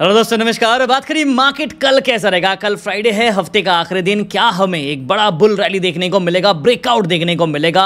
hello दोस्तों नमस्कार बात करिए मार्केट कल कैसा रहेगा कल फ्राइडे है हफ्ते का आखिरी दिन क्या हमें एक बड़ा बुल रैली देखने को मिलेगा ब्रेकआउट देखने को मिलेगा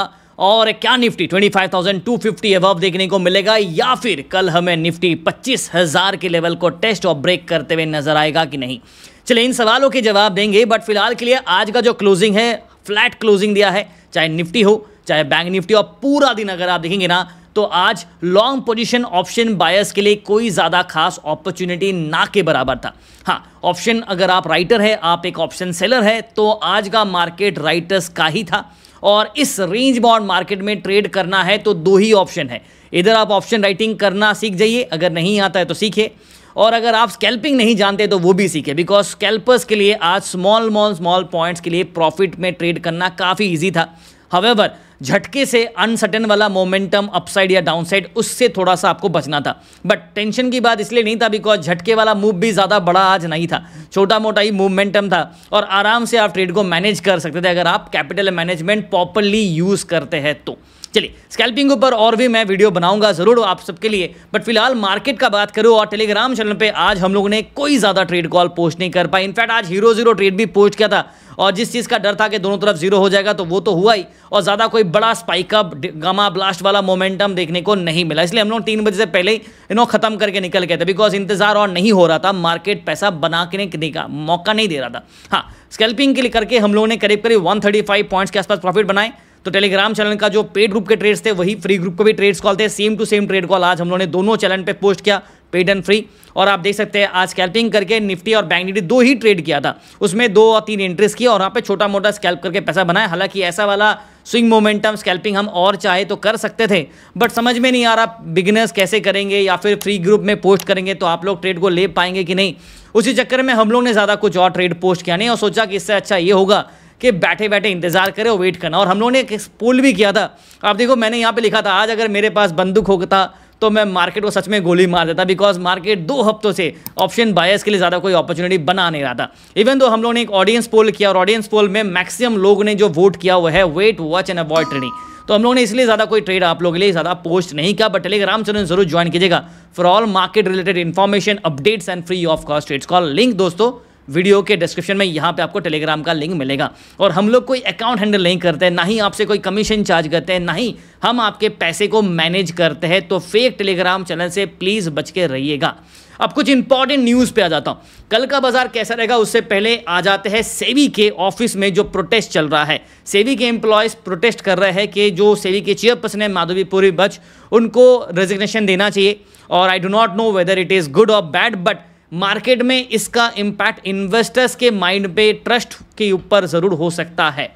और क्या निफ्टी 25,250 अबव देखने को मिलेगा या फिर कल हमें निफ्टी 25,000 के लेवल को टेस्ट और ब्रेक करते हुए नजर आएगा कि नहीं चलिए इन सवालों के जवाब देंगे बट फिलहाल के लिए आज का जो क्लोजिंग है फ्लैट क्लोजिंग दिया है चाहे निफ्टी हो चाहे बैंक निफ्टी और पूरा दिन अगर आप देखेंगे ना तो आज लॉन्ग पोजिशन ऑप्शन बायर्स के लिए कोई ज़्यादा खास अपॉर्चुनिटी ना के बराबर था हाँ ऑप्शन अगर आप राइटर है आप एक ऑप्शन सेलर है तो आज का मार्केट राइटर्स का ही था और इस रेंज बाउंड मार्केट में ट्रेड करना है तो दो ही ऑप्शन है इधर आप ऑप्शन राइटिंग करना सीख जाइए अगर नहीं आता है तो सीखिए और अगर आप स्कैल्पिंग नहीं जानते तो वो भी सीखे बिकॉज स्कैल्पर्स के लिए आज स्मॉल मॉल स्मॉल पॉइंट्स के लिए प्रॉफिट में ट्रेड करना काफ़ी ईजी था हवेवर झटके से अनसर्टेन वाला मोमेंटम अपसाइड या डाउनसाइड उससे थोड़ा सा आपको बचना था बट टेंशन की बात इसलिए नहीं था बिकॉज झटके वाला मूव भी ज़्यादा बड़ा आज नहीं था छोटा मोटा ही मूवमेंटम था और आराम से आप ट्रेड को मैनेज कर सकते थे अगर आप कैपिटल मैनेजमेंट प्रॉपरली यूज़ करते हैं तो चलिए स्कैल्पिंग ऊपर और भी मैं वीडियो बनाऊंगा जरूर आप सबके लिए बट फिलहाल मार्केट का बात करूं और टेलीग्राम चैनल पे आज हम लोगों ने कोई ज़्यादा ट्रेड कॉल पोस्ट नहीं कर पाई इनफैक्ट आज हीरो जीरो ट्रेड भी पोस्ट किया था और जिस चीज़ का डर था कि दोनों तरफ जीरो हो जाएगा तो वो तो हुआ ही और ज़्यादा कोई कोई बड़ा स्पाइक अप गमा ब्लास्ट वाला मोमेंटम देखने को नहीं मिला इसलिए हम लोग तीन बजे से पहले इन खत्म करके निकल गए थे बिकॉज इंतजार और नहीं हो रहा था मार्केट पैसा बना के नहीं का मौका नहीं दे रहा था हाँ स्कैल्पिंग के लिए करके हम लोगों ने करीब करीब वन पॉइंट्स के आसपास प्रॉफिट बनाए तो टेलीग्राम चैनल का जो पेड ग्रुप के ट्रेड्स थे वही फ्री ग्रुप को भी ट्रेड्स कॉल थे same to same trade call आज हम लोगों ने दोनों चैनल पर पोस्ट किया पेड एंड फ्री और आप देख सकते हैं आज स्कैल्पिंग करके निफ्टी और बैंक निफ्टी दो ही ट्रेड किया था उसमें दो और तीन एंट्रीज किया और वहाँ पे छोटा मोटा स्कैल्प करके पैसा बनाया हालांकि ऐसा वाला स्विंग मोमेंटम स्कैल्पिंग हम और चाहे तो कर सकते थे बट समझ में नहीं आ रहा बिगनर्स कैसे करेंगे या फिर फ्री ग्रुप में पोस्ट करेंगे तो आप लोग ट्रेड को ले पाएंगे कि नहीं उसी चक्कर में हम लोग ने ज़्यादा कुछ और ट्रेड पोस्ट किया नहीं और सोचा कि इससे अच्छा ये होगा कि बैठे बैठे इंतजार करें और वेट करना और हम लोगों ने एक पोल भी किया था आप देखो मैंने यहाँ पे लिखा था आज अगर मेरे पास बंदूक होता तो मैं मार्केट को सच में गोली मार देता बिकॉज मार्केट दो हफ्तों से ऑप्शन बायस के लिए ज़्यादा कोई अपॉर्चुनिटी बना नहीं रहा था इवन दो हम लोगों ने एक ऑडियंस पोल किया और ऑडियंस पोल में मैक्सिमम लोग ने जो वोट किया वो है wait watch and avoid trading तो हम लोगों ने इसलिए ज़्यादा कोई ट्रेड आप लोगों के लिए ज़्यादा पोस्ट नहीं किया बट टेलीग्राम चैनल जरूर ज्वाइन कीजिएगा for all market related information updates and free of cost trades call link दोस्तों वीडियो के डिस्क्रिप्शन में यहाँ पे आपको टेलीग्राम का लिंक मिलेगा और हम लोग कोई अकाउंट हैंडल नहीं करते हैं ना ही आपसे कोई कमीशन चार्ज करते हैं ना ही हम आपके पैसे को मैनेज करते हैं तो फेक टेलीग्राम चैनल से प्लीज़ बच के रहिएगा अब कुछ इंपॉर्टेंट न्यूज़ पे आ जाता हूँ कल का बाजार कैसा रहेगा उससे पहले आ जाते हैं सेवी के ऑफिस में जो प्रोटेस्ट चल रहा है सेवी के एम्प्लॉयज प्रोटेस्ट कर रहे हैं कि जो सेवी के चेयरपर्सन है माधवी पूरी बच उनको रेजिग्नेशन देना चाहिए और I do not know whether it is good और बैड बट मार्केट में इसका इम्पैक्ट इन्वेस्टर्स के माइंड पे ट्रस्ट के ऊपर ज़रूर हो सकता है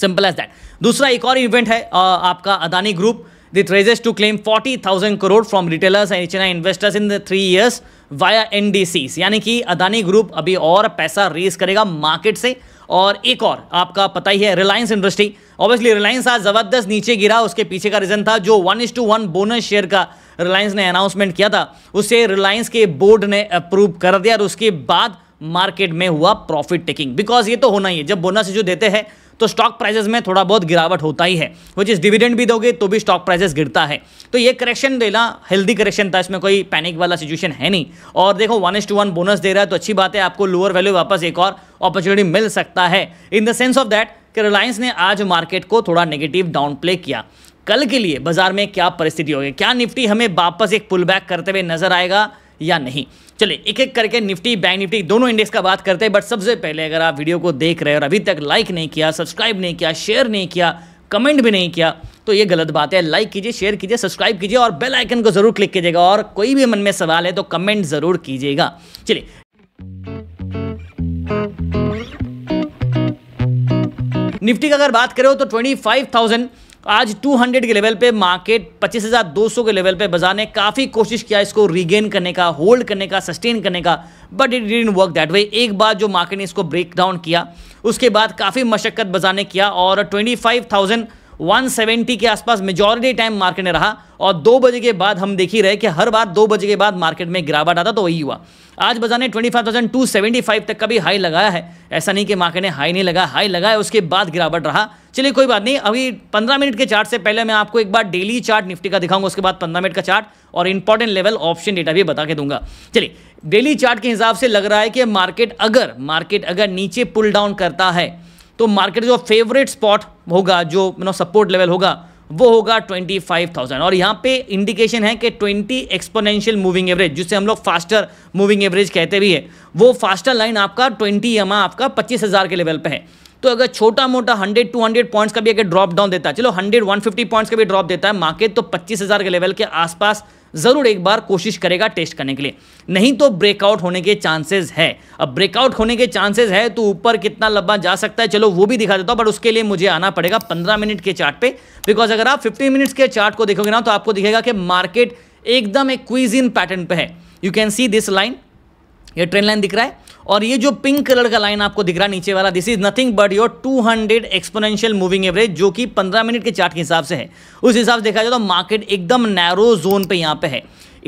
सिंपल एज दैट दूसरा एक और इवेंट है आपका Adani group It to claim forty thousand crore from retailers and HNI investors in the three years via an यानी कि अदानी ग्रुप अभी और पैसा रेज करेगा मार्केट से और एक और आपका पता ही है रिलायंस इंडस्ट्री ऑब्वियसली रिलायंस आज जबरदस्त नीचे गिरा उसके पीछे का रीजन था जो one is to one bonus share का रिलायंस ने अनाउंसमेंट किया था उसे रिलायंस के बोर्ड ने अप्रूव कर दिया और उसके बाद मार्केट में हुआ प्रॉफिट टेकिंग बिकॉज ये तो होना ही है जब बोनस जो देते हैं तो स्टॉक प्राइसेस में थोड़ा बहुत गिरावट होता ही है वो जिस डिविडेंड भी दोगे तो भी स्टॉक प्राइसेस गिरता है तो ये करेक्शन देना हेल्दी करेक्शन था इसमें कोई पैनिक वाला सिचुएशन है नहीं और देखो one is to one bonus दे रहा है तो अच्छी बात है आपको लोअर वैल्यू वापस एक और अपॉर्चुनिटी मिल सकता है in the sense of that कि रिलायंस ने आज मार्केट को थोड़ा नेगेटिव डाउन प्ले किया कल के लिए बाजार में क्या परिस्थिति होगी क्या निफ्टी हमें वापस एक पुल बैक करते हुए नजर आएगा या नहीं चलिए एक एक करके निफ्टी बैंक निफ्टी दोनों इंडेक्स का बात करते हैं बट सबसे पहले अगर आप वीडियो को देख रहे हैं और अभी तक लाइक नहीं किया सब्सक्राइब नहीं किया शेयर नहीं किया कमेंट भी नहीं किया तो ये गलत बात है लाइक कीजिए शेयर कीजिए सब्सक्राइब कीजिए और बेल आइकन को जरूर क्लिक कीजिएगा और कोई भी मन में सवाल है तो कमेंट जरूर कीजिएगा चलिए निफ्टी का अगर बात करें तो ट्वेंटी फाइव थाउजेंड आज 200 के लेवल पे मार्केट 25,200 के लेवल पे बाजार ने काफ़ी कोशिश किया इसको रीगेन करने का होल्ड करने का सस्टेन करने का but it didn't work that way एक बार जो मार्केट ने इसको ब्रेक डाउन किया उसके बाद काफ़ी मशक्क़त बाजार ने किया और ट्वेंटी 170 के आसपास मेजोरिटी टाइम मार्केट में रहा और दो बजे के बाद हम देख ही रहे कि हर बार दो बजे के बाद मार्केट में गिरावट आता तो वही हुआ आज बाजार ने 25,275 तक का भी हाई लगाया है ऐसा नहीं कि मार्केट ने हाई नहीं लगा हाई लगाया उसके बाद गिरावट रहा चलिए कोई बात नहीं अभी 15 मिनट के चार्ट से पहले मैं आपको एक बार डेली चार्ट निफ्टी का दिखाऊंगा उसके बाद 15 मिनट का चार्ट और इंपॉर्टेंट लेवल ऑप्शन डेटा भी बता के दूंगा चलिए डेली चार्ट के हिसाब से लग रहा है कि मार्केट अगर मार्केट अगर नीचे पुल डाउन करता है तो मार्केट जो फेवरेट स्पॉट होगा जो मतलब नो सपोर्ट लेवल होगा वो होगा 25,000 और यहाँ पे इंडिकेशन है कि 20 एक्सपोनेंशियल मूविंग एवरेज जिससे हम लोग फास्टर मूविंग एवरेज कहते भी है वो फास्टर लाइन आपका 20 एम आपका 25,000 के लेवल पे है तो अगर छोटा मोटा हंड्रेड टू हंड्रेड पॉइंट्स का भी अगर ड्रॉप डाउन देता है चलो 100 150 पॉइंट्स का भी ड्रॉप देता है मार्केट तो पच्चीस हज़ार के लेवल के आसपास ज़रूर एक बार कोशिश करेगा टेस्ट करने के लिए नहीं तो ब्रेकआउट होने के चांसेस है अब ब्रेकआउट होने के चांसेस है तो ऊपर कितना लंबा जा सकता है चलो वो भी दिखा देता हूँ बट उसके लिए मुझे आना पड़ेगा पंद्रह मिनट के चार्ट पे बिकॉज अगर आप फिफ्टी मिनट्स के चार्ट को देखोगे ना तो आपको दिखेगा कि मार्केट एकदम एक क्विजिन इन पैटर्न पर है you can see this line ये ट्रेन लाइन दिख रहा है और ये जो पिंक कलर का लाइन आपको दिख रहा है नीचे वाला this is nothing but your 200 exponential moving average जो कि 15 मिनट के चार्ट के हिसाब से है उस हिसाब से देखा जाए तो मार्केट एकदम नैरो जोन पे यहाँ पे है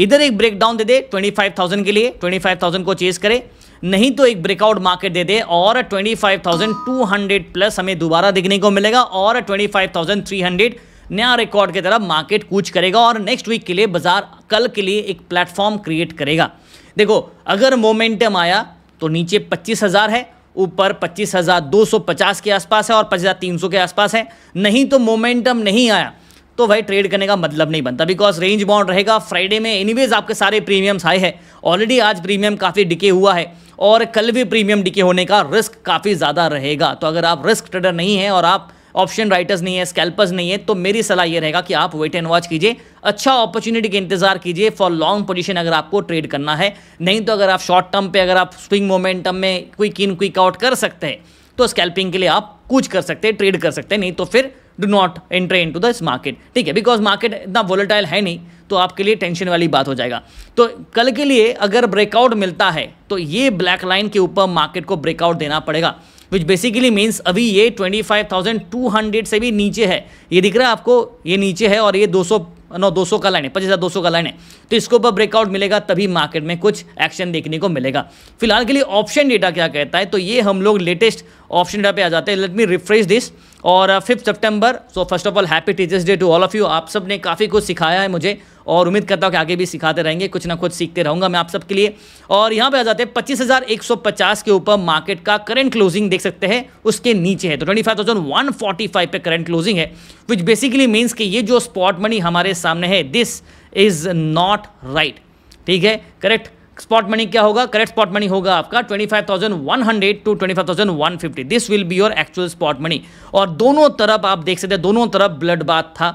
इधर एक ब्रेकडाउन दे दे 25,000 के लिए 25,000 को चेस करे नहीं तो एक ब्रेकआउट मार्केट दे दे और 25,200 प्लस हमें दोबारा दिखने को मिलेगा और 25,300 नया रिकॉर्ड की तरफ मार्केट कूच करेगा और नेक्स्ट वीक के लिए बाजार कल के लिए एक प्लेटफॉर्म क्रिएट करेगा देखो अगर मोमेंटम आया तो नीचे पच्चीस हज़ार है ऊपर पच्चीस हज़ार दो सौ पचास के आसपास है और पच्चीस हज़ार तीन सौ के आसपास है नहीं तो मोमेंटम नहीं आया तो भाई ट्रेड करने का मतलब नहीं बनता बिकॉज रेंज बाउंड रहेगा फ्राइडे में एनीवेज आपके सारे प्रीमियम्स हाई है ऑलरेडी आज प्रीमियम काफ़ी डिके हुआ है और कल भी प्रीमियम डिके होने का रिस्क काफ़ी ज़्यादा रहेगा तो अगर आप रिस्क ट्रेडर नहीं हैं और आप ऑप्शन राइटर्स नहीं है स्कैल्पर्स नहीं है तो मेरी सलाह ये रहेगा कि आप वेट एंड वॉच कीजिए अच्छा अपॉर्चुनिटी के इंतजार कीजिए फॉर लॉन्ग पोजिशन अगर आपको ट्रेड करना है नहीं तो अगर आप शॉर्ट टर्म पे अगर आप स्विंग मोमेंटम में क्विक इन क्विक आउट कर सकते हैं तो स्कैल्पिंग के लिए आप कुछ कर सकते हैं ट्रेड कर सकते हैं नहीं तो फिर do not enter into this market ठीक है बिकॉज मार्केट इतना वोलेटाइल है नहीं तो आपके लिए टेंशन वाली बात हो जाएगा तो कल के लिए अगर ब्रेकआउट मिलता है तो ये ब्लैक लाइन के ऊपर मार्केट को ब्रेकआउट देना पड़ेगा विच बेसिकली मीन्स अभी ये twenty five thousand two hundred से भी नीचे है ये दिख रहा है आपको ये नीचे है और ये दो सौ नौ दो सौ का लाइन है पच्चीस हज़ार दो सौ का लाइन है तो इसको ऊपर ब्रेकआउट मिलेगा तभी मार्केट में कुछ एक्शन देखने को मिलेगा फिलहाल के लिए ऑप्शन डेटा क्या कहता है तो ये हम लोग लेटेस्ट ऑप्शन डेटा पे आ जाते हैं लेट मी रिफ्रेश दिस और fifth September so first of all happy teachers day to all of you आप सब ने काफ़ी कुछ सिखाया है मुझे और उम्मीद करता हूँ कि आगे भी सिखाते रहेंगे कुछ ना कुछ सीखते रहूँगा मैं आप सबके लिए और यहाँ पे आ जाते हैं पच्चीस हज़ार एक सौ पचास के ऊपर मार्केट का करंट क्लोजिंग देख सकते हैं उसके नीचे है तो twenty five thousand one forty five पे करंट क्लोजिंग है विच बेसिकली मीन्स कि ये जो स्पॉट मनी हमारे सामने है दिस इज़ नॉट राइट ठीक है करेक्ट स्पॉट मनी क्या होगा करेक्ट स्पॉट मनी होगा आपका 25,100 to 25,150 this will be your actual spot money और दोनों तरफ आप देख सकते हैं दोनों तरफ ब्लड बात था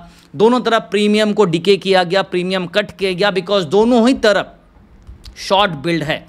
दोनों तरफ प्रीमियम को डिके किया गया प्रीमियम कट किया गया बिकॉज दोनों ही तरफ शॉर्ट बिल्ड है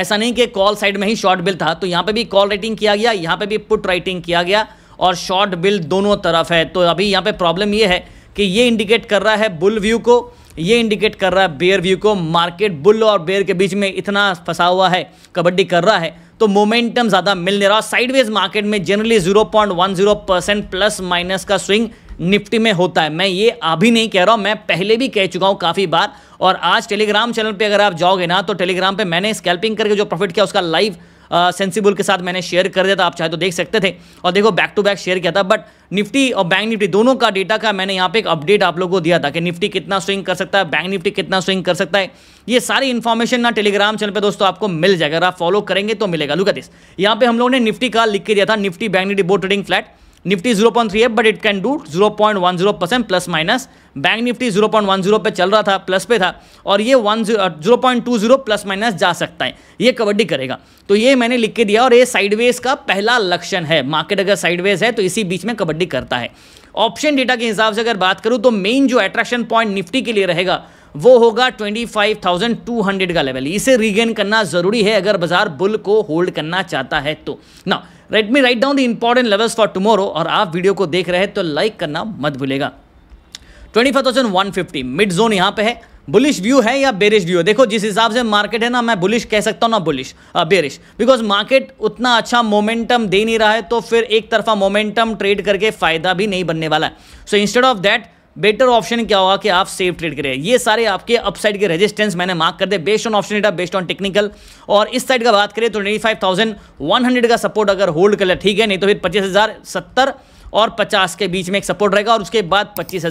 ऐसा नहीं कि कॉल साइड में ही शॉर्ट बिल्ड था तो यहाँ पे भी कॉल राइटिंग किया गया यहाँ पे भी पुट राइटिंग किया गया और शॉर्ट बिल्ड दोनों तरफ है तो अभी यहाँ पे प्रॉब्लम ये है कि ये इंडिकेट कर रहा है बुल व्यू को ये इंडिकेट कर रहा है बेयर व्यू को मार्केट बुल और बेयर के बीच में इतना फंसा हुआ है कबड्डी कर रहा है तो मोमेंटम ज़्यादा मिल नहीं रहा साइडवेज मार्केट में जनरली 0.10 परसेंट प्लस माइनस का स्विंग निफ्टी में होता है मैं ये अभी नहीं कह रहा हूँ मैं पहले भी कह चुका हूँ काफ़ी बार और आज टेलीग्राम चैनल पे अगर आप जाओगे ना तो टेलीग्राम पे मैंने स्कैल्पिंग करके जो प्रॉफिट किया उसका लाइव सेंसिबल के साथ मैंने शेयर कर दिया था आप चाहे तो देख सकते थे और देखो बैक टू बैक शेयर किया था बट निफ्टी और बैंक निफ्टी दोनों का डेटा का मैंने यहाँ पे एक अपडेट आप लोगों को दिया था कि निफ्टी कितना स्विंग कर सकता है बैंक निफ्टी कितना स्विंग कर सकता है ये सारी इन्फॉर्मेशन ना टेलीग्राम चैनल पे दोस्तों आपको मिल जाएगा अगर आप फॉलो करेंगे तो मिलेगा लुका दिस यहाँ पे हम लोगों ने निफ्टी का लिख के दिया था Nifty bank Nifty board trading flat Nifty 0.3 है but it can do 0.10 percent plus minus bank Nifty 0.10 पे चल रहा था प्लस पे था और ये one zero point two zero plus minus जा सकता है ये कबड्डी करेगा तो ये मैंने लिख के दिया और ये साइडवेज का पहला लक्षण है मार्केट अगर साइडवेज है तो इसी बीच में कबड्डी करता है ऑप्शन डेटा के हिसाब से अगर बात करूँ तो मेन जो अट्रैक्शन पॉइंट निफ्टी के लिए रहेगा वो होगा 25,200 का लेवल इसे रीगेन करना जरूरी है अगर बाजार बुल को होल्ड करना चाहता है तो ना let me write down the important levels for tomorrow और आप वीडियो को देख रहे हैं तो लाइक करना मत भूलेगा twenty five thousand one fifty mid zone यहाँ पे है बुलिश व्यू है या बेरिश व्यू है देखो जिस हिसाब से मार्केट है ना मैं बुलिश कह सकता हूँ ना बुलिश बेरिश बिकॉज मार्केट उतना अच्छा मोमेंटम दे नहीं रहा है तो फिर एक तरफा मोमेंटम ट्रेड करके फायदा भी नहीं बनने वाला है so instead of that better option क्या होगा कि आप सेफ ट्रेड करें ये सारे आपके अपसाइड के रेजिस्टेंस मैंने मार्क कर दे based on option data based on technical और इस साइड का बात करें तो नाइन्टी का सपोर्ट अगर होल्ड कर ले ठीक है नहीं तो फिर पच्चीस और 50 के बीच में एक सपोर्ट रहेगा और उसके बाद पच्चीस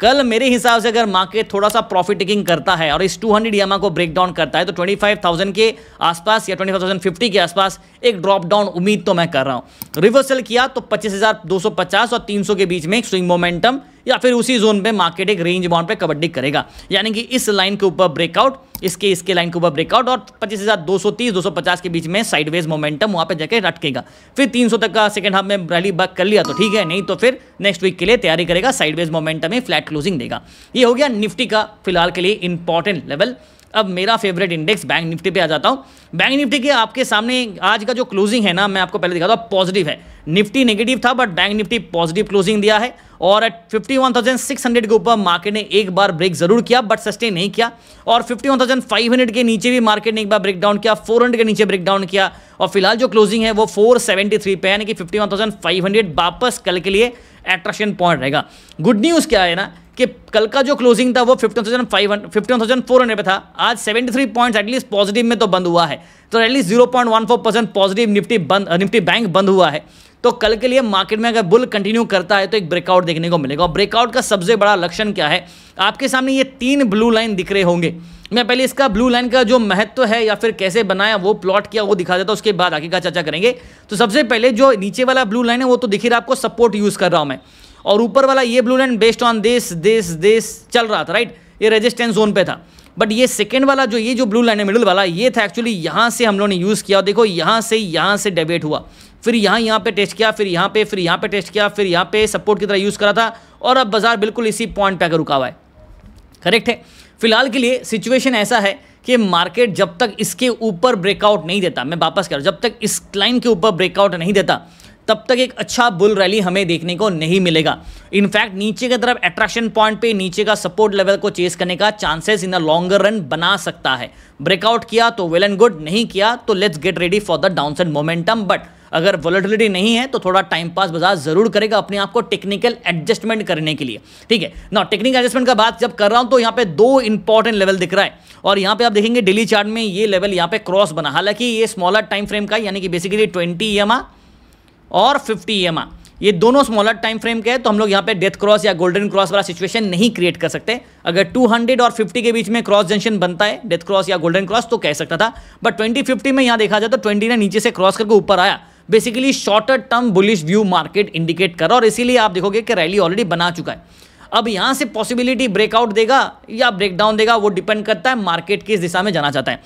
कल मेरे हिसाब से अगर मार्केट थोड़ा सा प्रॉफिट टेकिंग करता है और इस 200 हंड्रेड यामा को ब्रेक डाउन करता है तो 25,000 के आसपास या 25,050 के आसपास एक ड्रॉप डाउन उम्मीद तो मैं कर रहा हूँ रिवर्सल किया तो 25,250 और 300 के बीच में एक स्विंग मोमेंटम या फिर उसी जोन पे मार्केट एक रेंज बाउंड पे कबड्डी करेगा यानी कि इस लाइन के ऊपर ब्रेकआउट इसके इसके लाइन के ऊपर ब्रेकआउट और पच्चीस हज़ार दो सौ तीस दो सौ पचास के बीच में साइडवेज मोमेंटम वहां पे जाके रटकेगा फिर तीन सौ तक का सेकंड हाफ में रैली बक कर लिया तो ठीक है नहीं तो फिर नेक्स्ट वीक के लिए तैयारी करेगा साइडवेज मोमेंटम में फ्लैट क्लोजिंग देगा ये हो गया निफ्टी का फिलहाल के लिए इंपॉर्टेंट लेवल अब मेरा फेवरेट इंडेक्स बैंक निफ्टी पे आ जाता हूँ बैंक निफ्टी के आपके सामने आज का जो क्लोजिंग है ना मैं आपको पहले दिखाता हूँ पॉजिटिव है निफ्टी नेगेटिव था but bank Nifty positive closing दिया है और एट फिफ्टी के ऊपर मार्केट ने एक बार ब्रेक जरूर किया बट सस्टेन नहीं किया और फिफ्टी के नीचे भी मार्केट ने एक बार ब्रेक डाउन किया फोर के नीचे ब्रेक डाउन किया और फिलहाल जो क्लोजिंग है वो फोर पे यानी कि फिफ्टी वापस कल के लिए एट्रैक्शन पॉइंट रहेगा गुड न्यूज़ क्या है ना कि कल का जो क्लोजिंग था वो fifteen thousand five hundred fifteen thousand four hundred पर था आज seventy three point at least positive में तो बंद हुआ है तो at least zero point one four percent positive Nifty बंद निफ्टी बैंक बंद हुआ है तो कल के लिए मार्केट में अगर बुल कंटिन्यू करता है तो एक ब्रेकआउट देखने को मिलेगा और ब्रेकआउट का सबसे बड़ा लक्षण क्या है आपके सामने ये तीन ब्लू लाइन दिख रहे होंगे मैं पहले इसका ब्लू लाइन का जो महत्व है या फिर कैसे बनाया वो प्लॉट किया वो दिखा देता उसके बाद आगे का चर्चा करेंगे तो सबसे पहले जो नीचे वाला ब्लू लाइन है वो तो दिख रहा आपको सपोर्ट यूज़ कर रहा हूँ मैं और ऊपर वाला ये blue line based on this this this चल रहा था राइट ये रेजिस्टेंस जोन पे था बट ये सेकेंड वाला जो ये जो ब्लू लाइन है मिडिल वाला ये था एक्चुअली यहाँ से हम लोगों ने यूज़ किया देखो यहाँ से यहाँ से डेबेट हुआ फिर यहाँ यहाँ पे टेस्ट किया फिर यहाँ पे फिर यहाँ पे टेस्ट किया फिर यहाँ पे सपोर्ट की तरह यूज़ करा था और अब बाजार बिल्कुल इसी पॉइंट पे आकर रुका हुआ है करेक्ट है फिलहाल के लिए सिचुएशन ऐसा है कि मार्केट जब तक इसके ऊपर ब्रेकआउट नहीं देता मैं वापस कह रहा हूँ जब तक इस लाइन के ऊपर ब्रेकआउट नहीं देता तब तक एक अच्छा बुल रैली हमें देखने को नहीं मिलेगा इनफैक्ट नीचे की तरफ अट्रैक्शन पॉइंट पे नीचे का सपोर्ट लेवल को चेस करने का chances in a longer run बना सकता है ब्रेकआउट किया तो वेल एंड गुड नहीं किया तो let's get ready for the down side momentum but अगर वॉलिटिलिटी नहीं है तो थोड़ा टाइम पास बाजार जरूर करेगा अपने आप को टेक्निकल एडजस्टमेंट करने के लिए ठीक है ना टेक्निकल एडजस्टमेंट का बात जब कर रहा हूं तो यहां पे दो इंपॉर्टेंट लेवल दिख रहा है और यहां पे आप देखेंगे डेली चार्ट में ये लेवल यहाँ पे क्रॉस बना हालांकि ये स्मॉलर टाइम फ्रेम का यानी कि बेसिकली ट्वेंटी ई और फिफ्टी ई ये दोनों स्मॉलर टाइम फ्रेम के हैं तो हम लोग यहाँ पे डेथ क्रॉस या गोल्डन क्रॉस वाला सिचुएशन नहीं क्रिएट कर सकते अगर 200 और 50 के बीच में क्रॉस जंक्शन बनता है डेथ क्रॉस या गोल्डन क्रॉस तो कह सकता था बट ट्वेंटी फिफ्टी में यहाँ देखा जाए तो ट्वेंटी ने नीचे से क्रॉस करके ऊपर आया basically shorter term bullish view market indicate कर और इसीलिए आप देखोगे कि रैली ऑलरेडी बना चुका है अब यहाँ से पॉसिबिलिटी ब्रेकआउट देगा या ब्रेकडाउन देगा वो डिपेंड करता है मार्केट किस दिशा में जाना चाहता है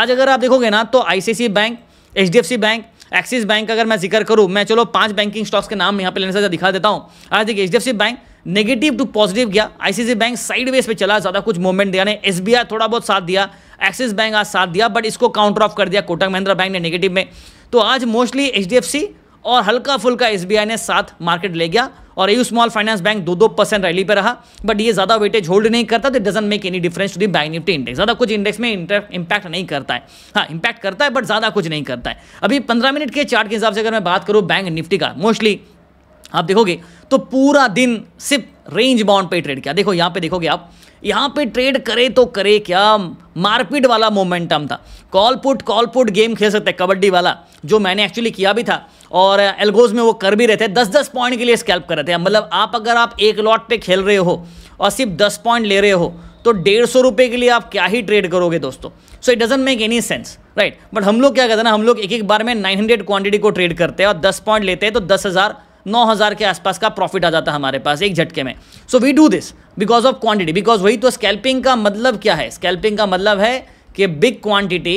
आज अगर आप देखोगे ना तो ICICI bank H bank Axis bank अगर मैं जिक्र करूँ मैं चलो पांच बैंकिंग स्टॉक्स के नाम यहां पे लेने से दिखा देता हूं आज देखिए H D bank negative to positive गया आईसीसी बैंक साइडवेज पे चला ज़्यादा कुछ मूवमेंट दिया नहीं एस थोड़ा बहुत साथ दिया एक्सिस बैंक आज साथ दिया बट इसको काउंटर ऑफ कर दिया कोटक महिंद्रा बैंक ने नेगेटिव में तो आज मोस्टली एच और हल्का फुल्का एस ने साथ मार्केट ले गया और यू स्मॉल फाइनेंस बैंक दो दो परसेंट रैली पे रहा बट ये ज़्यादा वेटेज होल्ड नहीं करता तो doesn't make any difference to the bank Nifty index ज़्यादा कुछ इंडेक्स में इंपैक्ट नहीं करता है हाँ इंपैक्ट करता है बट ज़्यादा कुछ नहीं करता है अभी पंद्रह मिनट के चार्ट के हिसाब से अगर मैं बात करूँ बैंक निफ्टी का मोस्टली आप देखोगे तो पूरा दिन सिर्फ रेंज बाउंड पे ट्रेड किया देखो यहाँ पे देखोगे आप यहाँ पे ट्रेड करे तो करे क्या मारपीट वाला मोमेंटम था call put call put game खेल सकते हैं कबड्डी वाला जो मैंने एक्चुअली किया भी था और एल्गोज में वो कर भी रहे थे दस दस पॉइंट के लिए स्कैल्प कर रहे थे मतलब आप अगर आप एक लॉट पे खेल रहे हो और सिर्फ दस पॉइंट ले रहे हो तो डेढ़ सौ रुपये के लिए आप क्या ही ट्रेड करोगे दोस्तों so it doesn't make any sense right but हम लोग क्या करते हैं ना हम लोग एक एक बार में नाइन हंड्रेड क्वांटिटी को ट्रेड करते हैं और दस पॉइंट लेते हैं तो दस हज़ार नौ हज़ार के आसपास का प्रॉफिट आ जाता है हमारे पास एक झटके में so we do this because of quantity because वही तो स्कैल्पिंग का मतलब क्या है स्कैल्पिंग का मतलब है कि big quantity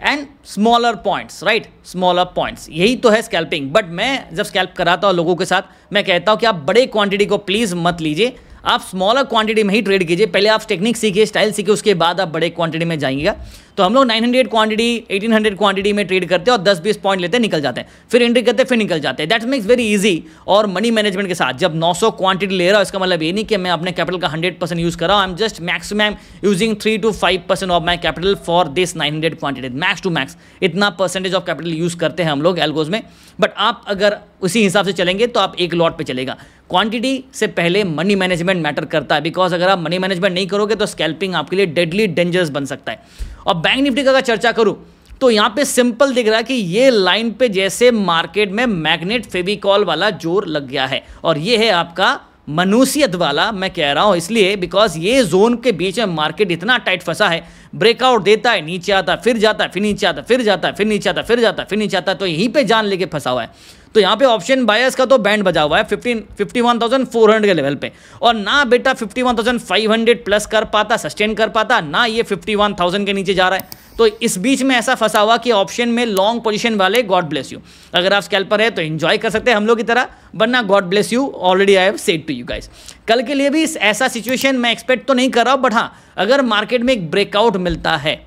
and smaller points right smaller points यही तो है स्कैल्पिंग बट मैं जब स्कैल्प कराता हूँ लोगों के साथ मैं कहता हूँ कि आप बड़े क्वांटिटी को प्लीज़ मत लीजिए आप स्मॉलर क्वांटिटी में ही ट्रेड कीजिए पहले आप टेक्निक सीखिए स्टाइल सीखिए उसके बाद आप बड़े क्वांटिटी में जाइएगा तो हम लोग 900 क्वांटिटी 1800 क्वांटिटी में ट्रेड करते हैं और 10-20 पॉइंट लेते निकल जाते हैं फिर एंट्री करते फिर निकल जाते हैं दैट मेक्स वेरी इजी और मनी मैनेजमेंट के साथ जब 900 क्वांटिटी ले रहा हो इसका मतलब ये नहीं कि मैं अपने कैपिटल का 100 परसेंट यूज़ कर रहा हूँ I am just maximum using three to five percent of my capital for this nine hundred quantity max to max इतना परसेंटेज ऑफ कैपिटल यूज़ करते हैं हम लोग एल्गोज में बट आप अगर उसी हिसाब से चलेंगे तो आप एक लॉट पे चलेगा क्वांटिटी से पहले मनी मैनेजमेंट मैटर करता है बिकॉज अगर आप मनी मैनेजमेंट नहीं करोगे तो स्कैल्पिंग आपके लिए डेडली डेंजरस बन सकता है और बैंक निफ्टी का अगर चर्चा करूँ तो यहाँ पे सिंपल दिख रहा है कि ये लाइन पे जैसे मार्केट में मैग्नेट फेविकॉल वाला जोर लग गया है और ये है आपका मनुष्यत वाला मैं कह रहा हूँ इसलिए बिकॉज ये जोन के बीच में मार्केट इतना टाइट फंसा है ब्रेकआउट देता है नीचे आता फिर जाता फिर नीचे आता फिर जाता फिर नीचे आता फिर जाता फिर नीचे आता तो यहीं पे जान लेके फंसा हुआ है तो यहाँ पे ऑप्शन बायस का तो बैंड बजा हुआ है fifteen fifty one thousand four hundred के लेवल पे और ना बेटा fifty one thousand five hundred plus कर पाता सस्टेन कर पाता ना ये फिफ्टी वन थाउजेंड के नीचे जा रहा है तो इस बीच में ऐसा फंसा हुआ कि ऑप्शन में लॉन्ग पोजीशन वाले गॉड ब्लेस यू अगर आप स्कैल्पर है तो इन्जॉय कर सकते हैं हम लोग की तरह वरना God bless you already I have said to you guys कल के लिए भी ऐसा सिचुएशन मैं एक्सपेक्ट तो नहीं कर रहा हूँ बट हाँ अगर मार्केट में एक ब्रेकआउट मिलता है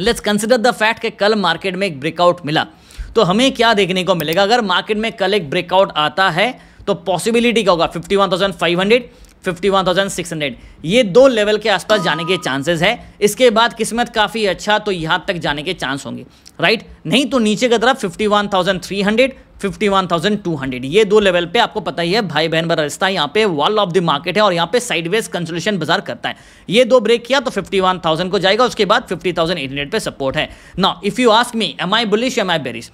लेट्स कंसिडर द फैक्ट कि कल मार्केट में एक ब्रेकआउट मिला तो हमें क्या देखने को मिलेगा अगर मार्केट में कल एक ब्रेकआउट आता है तो पॉसिबिलिटी क्या होगा fifty one thousand five hundred fifty one thousand six hundred ये दो लेवल के आसपास जाने के चांसेस है इसके बाद किस्मत काफ़ी अच्छा तो यहाँ तक जाने के चांस होंगे राइट नहीं तो नीचे की तरफ fifty one thousand three hundred 51,200 ये दो लेवल पे आपको पता ही है भाई बहन भरा रिश्ता यहाँ पे वॉल ऑफ द मार्केट है और यहाँ पे साइडवेज कंसोलेशन बाजार करता है ये दो ब्रेक किया तो 51,000 को जाएगा उसके बाद 50,800 पे सपोर्ट है ना if you ask me am I bullish am I bearish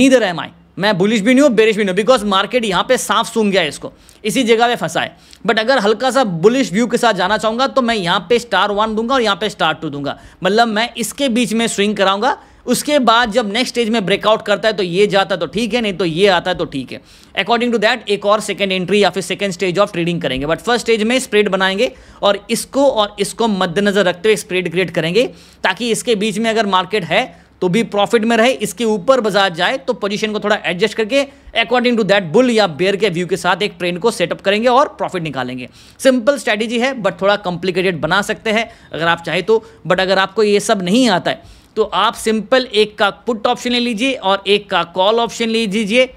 neither am I मैं बुलिश भी नहीं हूँ बेरिश भी नहीं हूँ बिकॉज मार्केट यहाँ पे साफ सूंघ गया है इसको इसी जगह पे फंसा है बट अगर हल्का सा बुलिश व्यू के साथ जाना चाहूँगा तो मैं यहाँ पे स्टार वन दूंगा और यहाँ पे स्टार टू दूंगा मतलब मैं इसके बीच में स्विंग कराऊंगा उसके बाद जब नेक्स्ट स्टेज में ब्रेकआउट करता है तो ये जाता है तो ठीक है नहीं तो ये आता है तो ठीक है अकॉर्डिंग टू दैट एक और सेकेंड एंट्री या फिर सेकेंड स्टेज ऑफ ट्रेडिंग करेंगे बट फर्स्ट स्टेज में स्प्रेड बनाएंगे और इसको और इसको मद्देनजर रखते हुए स्प्रेड क्रिएट करेंगे ताकि इसके बीच में अगर मार्केट है तो भी प्रॉफिट में रहे इसके ऊपर बाजार जाए तो पोजिशन को थोड़ा एडजस्ट करके अकॉर्डिंग टू दैट बुल या बेयर के व्यू के साथ एक ट्रेंड को सेटअप करेंगे और प्रॉफिट निकालेंगे सिंपल स्ट्रैटेजी है बट थोड़ा कॉम्प्लिकेटेड बना सकते हैं अगर आप चाहे तो बट अगर आपको ये सब नहीं आता है तो आप सिंपल एक का पुट ऑप्शन ले लीजिए और एक का कॉल ऑप्शन ले लीजिए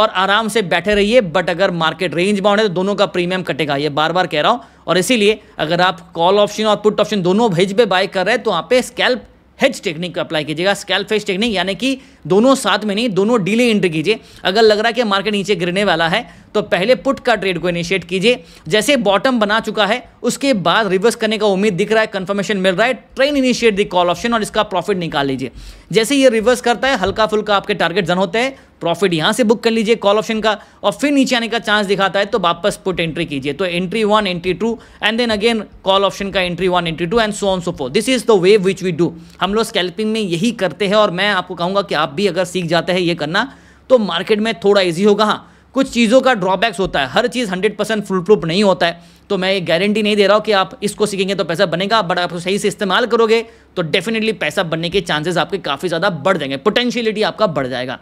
और आराम से बैठे रहिए बट अगर मार्केट रेंज बाउंड है तो दोनों का प्रीमियम कटेगा ये बार बार कह रहा हूँ और इसीलिए अगर आप कॉल ऑप्शन और पुट ऑप्शन दोनों हिज पे बाय कर रहे हैं तो आप पे स्कैल्प हेज टेक्निक को अप्लाई कीजिएगा स्कैल्प हेज टेक्निक यानी कि दोनों साथ में नहीं दोनों डीले एंट्री कीजिए अगर लग रहा है कि मार्केट नीचे गिरने वाला है तो पहले पुट का ट्रेड को इनिशिएट कीजिए जैसे बॉटम बना चुका है उसके बाद रिवर्स करने का उम्मीद दिख रहा है कंफर्मेशन मिल रहा है train initiate the call option और इसका प्रॉफिट निकाल लीजिए जैसे ये रिवर्स करता है हल्का फुल्का आपके टारगेट जन होते हैं प्रॉफिट यहां से बुक कर लीजिए कॉल ऑप्शन का और फिर नीचे आने का चांस दिखाता है तो वापस पुट एंट्री कीजिए तो entry one entry two and then again call option का entry one entry two and so on so for this is the way which we do हम लोग स्कैल्पिंग में यही करते हैं और मैं आपको कहूंगा कि आप भी अगर सीख जाते हैं ये करना तो मार्केट में थोड़ा ईजी होगा हाँ कुछ चीज़ों का ड्रॉबैक्स होता है हर चीज़ हंड्रेड परसेंट फुल प्रूफ नहीं होता है तो मैं ये गारंटी नहीं दे रहा हूँ कि आप इसको सीखेंगे तो पैसा बनेगा बट आप सही से इस्तेमाल करोगे तो डेफिनेटली पैसा बनने के चांसेस आपके काफ़ी ज़्यादा बढ़ जाएंगे पोटेंशियलिटी आपका बढ़ जाएगा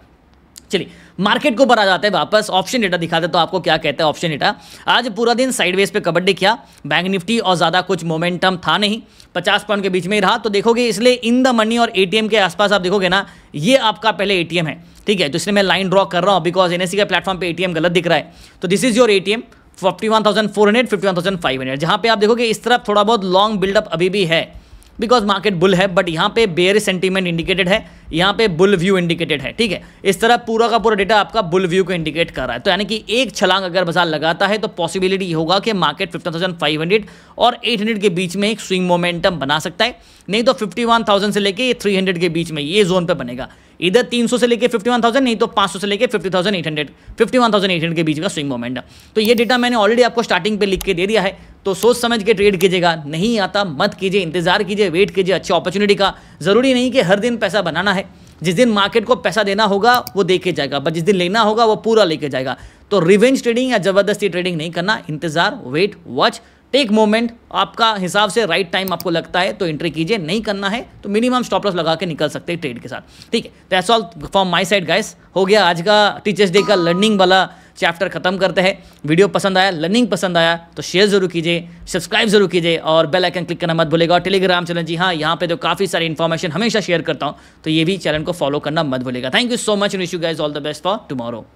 चलिए मार्केट को ऊपर आ जाते हैं वापस ऑप्शन डेटा दिखाते तो आपको क्या कहता है ऑप्शन डेटा आज पूरा दिन साइडवेज पे कबड्डी किया बैंक निफ्टी और ज़्यादा कुछ मोमेंटम था नहीं 50 पॉइंट के बीच में ही रहा तो देखोगे इसलिए इन द मनी और एटीएम के आसपास आप देखोगे ना ये आपका पहले एटीएम है ठीक है तो इसलिए मैं लाइन ड्रॉ कर रहा हूँ बिकॉज एन का प्लेटफॉर्म पे एटीएम गलत दिख रहा है तो this is your ATM fifty one thousand four hundred fifty one thousand five hundred जहाँ पे आप देखोगे इस तरफ थोड़ा बहुत लॉन्ग बिल्डअप अभी भी है बिकॉज मार्केट बुल है बट यहाँ पे बेयर सेंटीमेंट इंडिकेटेड है यहाँ पे बुल व्यू इंडिकेटेड है ठीक है इस तरह पूरा का पूरा डेटा आपका बुल व्यू को इंडिकेट कर रहा है तो यानी कि एक छलांग अगर बाजार लगाता है तो पॉसिबिलिटी होगा कि market fifty thousand five hundred और एट हंड्रेड के बीच में एक स्विंग मोमेंटम बना सकता है नहीं तो 51,000 से लेके 300 के बीच में ये जोन पे बनेगा इधर 300 से लेके 51,000 नहीं तो 500 से लेके 50,800 51,800 के बीच का स्विंग मोमेंट तो ये डेटा मैंने ऑलरेडी आपको स्टार्टिंग पे लिख के दे दिया है तो सोच समझ के ट्रेड कीजिएगा नहीं आता मत कीजिए इंतजार कीजिए वेट कीजिए अच्छी अपॉर्चुनिटी का ज़रूरी नहीं कि हर दिन पैसा बनाना है जिस दिन मार्केट को पैसा देना होगा वो दे के जाएगा बट जिस दिन लेना होगा वो पूरा लेके जाएगा तो रिवेंज ट्रेडिंग या ज़बरदस्ती ट्रेडिंग नहीं करना इंतजार वेट वॉच टेक मोमेंट आपका हिसाब से राइट टाइम आपको लगता है तो एंट्री कीजिए नहीं करना है तो मिनिमम स्टॉप लॉस लगा के निकल सकते हैं ट्रेड के साथ ठीक है that's all from my side guys हो गया आज का टीचर्स डे का लर्निंग वाला चैप्टर खत्म करते हैं वीडियो पसंद आया लर्निंग पसंद आया तो शेयर जरूर कीजिए सब्सक्राइब जरूर कीजिए और बेल आइकन क्लिक करना मत भूलेगा और टेलीग्राम चैनल जी हाँ यहाँ पे तो काफ़ी सारी इन्फॉर्मेशन हमेशा शेयर करता हूँ तो ये भी चैनल को फॉलो करना मत भूलेगा thank you so much Nishu guys all the best for tomorrow